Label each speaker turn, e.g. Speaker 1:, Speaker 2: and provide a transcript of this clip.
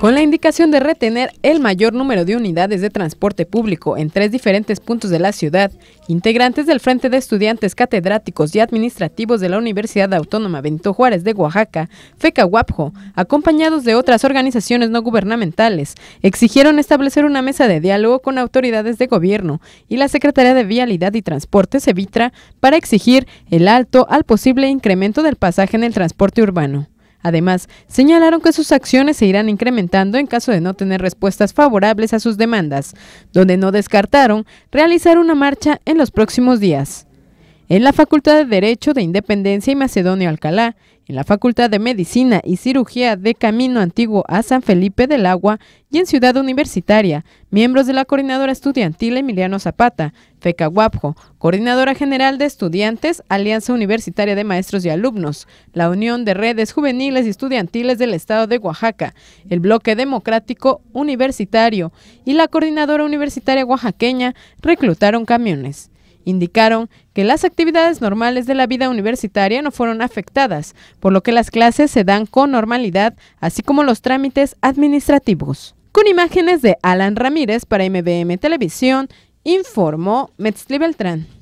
Speaker 1: Con la indicación de retener el mayor número de unidades de transporte público en tres diferentes puntos de la ciudad, integrantes del Frente de Estudiantes Catedráticos y Administrativos de la Universidad Autónoma Benito Juárez de Oaxaca, feca acompañados de otras organizaciones no gubernamentales, exigieron establecer una mesa de diálogo con autoridades de gobierno y la Secretaría de Vialidad y Transporte, Sevitra, para exigir el alto al posible incremento del pasaje en el transporte urbano. Además, señalaron que sus acciones se irán incrementando en caso de no tener respuestas favorables a sus demandas, donde no descartaron realizar una marcha en los próximos días en la Facultad de Derecho de Independencia y Macedonio Alcalá, en la Facultad de Medicina y Cirugía de Camino Antiguo a San Felipe del Agua y en Ciudad Universitaria, miembros de la Coordinadora Estudiantil Emiliano Zapata, FECA Guapjo, Coordinadora General de Estudiantes, Alianza Universitaria de Maestros y Alumnos, la Unión de Redes Juveniles y Estudiantiles del Estado de Oaxaca, el Bloque Democrático Universitario y la Coordinadora Universitaria Oaxaqueña reclutaron camiones. Indicaron que las actividades normales de la vida universitaria no fueron afectadas, por lo que las clases se dan con normalidad, así como los trámites administrativos. Con imágenes de Alan Ramírez para MBM Televisión, informó Metzli Beltrán.